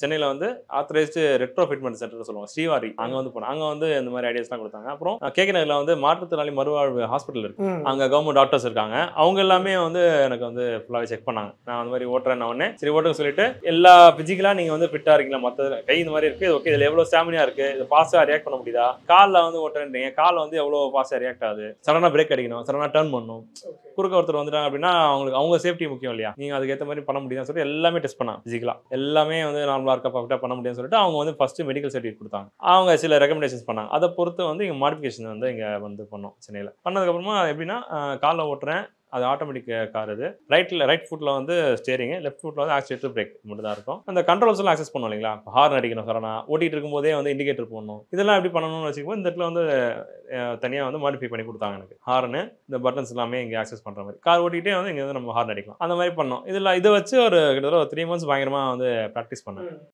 சென்னையில் வந்து authorised retro fitment centre சொல்லுவாங்க ஸ்ரீவாரி அங்கே வந்து போனோம் அங்கே வந்து இந்த மாதிரி ஐடியாஸ்லாம் கொடுத்தாங்க அப்புறம் கே நகரில் வந்து மாற்றுத்திறனாளி மறுவாழ்வு ஹாஸ்பிட்டல் இருக்கு அங்கே கவர்மெண்ட் டாக்டர்ஸ் இருக்காங்க அவங்க எல்லாமே வந்து எனக்கு வந்து ஃபுல்லாகவே செக் பண்ணாங்க நான் அந்த மாதிரி ஓட்டுறேன் உடனே சரி ஓட்டுன்னு சொல்லிட்டு எல்லா ஃபிசிக்கலாக நீங்கள் வந்து ஃபிட்டாக இருக்கீங்களா மற்ற கை இந்த மாதிரி இருக்குது ஓகே இதில் எவ்வளோ ஸ்டாமினா இருக்குது இது ஃபாஸ்ட்டாக ரியாக்ட் பண்ண முடியுதா காலில் வந்து ஓட்டுறேன்றீங்க கால வந்து எவ்வளோ ஃபாஸ்ட்டாக ரியாக்ட் ஆகுது சடனாக பிரேக் அடிக்கணும் சடனாக டர்ன் பண்ணணும் குறுக்க ஒருத்தர் வந்துட்டாங்க அப்படின்னா அவங்களுக்கு அவங்க சேஃப்டி முக்கியம் இல்லையா நீங்கள் அதுக்கேற்ற மாதிரி பண்ண முடியும் சொல்லிட்டு எல்லாமே டெஸ்ட் பண்ணா ஃபிசிக்கலாக எல்லாமே வந்து நார்மலாக இருக்க பர்ஃபெக்டாக பண்ண முடியும் சொல்லிட்டு அவங்க வந்து ஃபஸ்ட்டு மெடிக்கல் சர்டிஃபிகேட் கொடுத்தாங்க அவங்க சில ரெக்கமெண்டேஷன்ஸ் பண்ணாங்க அதை பொறுத்து வந்து இங்கே மாடிஃபிகேஷன் வந்து இங்கே வந்து பண்ணோம் சென்னையில் பண்ணதுக்கப்புறமா எப்படின்னா காலை ஓட்டுறேன் அது ஆட்டோமேட்டிக் கார் அது ரைட்டில் ரைட் ஃபுட்டில் வந்து ஸ்டேரிங் லெஃப்ட் ஃபுட்டில் வந்து ஆக்சிலேட்டர் பிரேக் மட்டும் தான் இருக்கும் அந்த கண்ட்ரோல்ஸ்லாம் ஆக்சஸ் பண்ணுவோம் இல்லைங்களா ஹார்ன் அடிக்கணும் சரணா ஓட்டிகிட்டு இருக்கும்போதே வந்து இண்டிகேட்டர் போடணும் இதெல்லாம் எப்படி பண்ணணும்னு வச்சுக்கோ இந்த இடத்துல வந்து தனியாக வந்து மாடிஃபை பண்ணி கொடுத்தாங்க எனக்கு ஹார்னு இந்த பட்டன்ஸ் எல்லாமே இங்கே ஆக்சஸ் பண்ணுற மாதிரி கார் ஓட்டிகிட்டே வந்து இங்கே வந்து நம்ம ஹார்ன் அடிக்கலாம் அந்த மாதிரி பண்ணோம் இதில் இதை வச்சு ஒரு கிட்டத்தட்ட ஒரு த்ரீ மந்த்ஸ் பயங்கரமாக வந்து ப்ராக்டிஸ் பண்ணேன்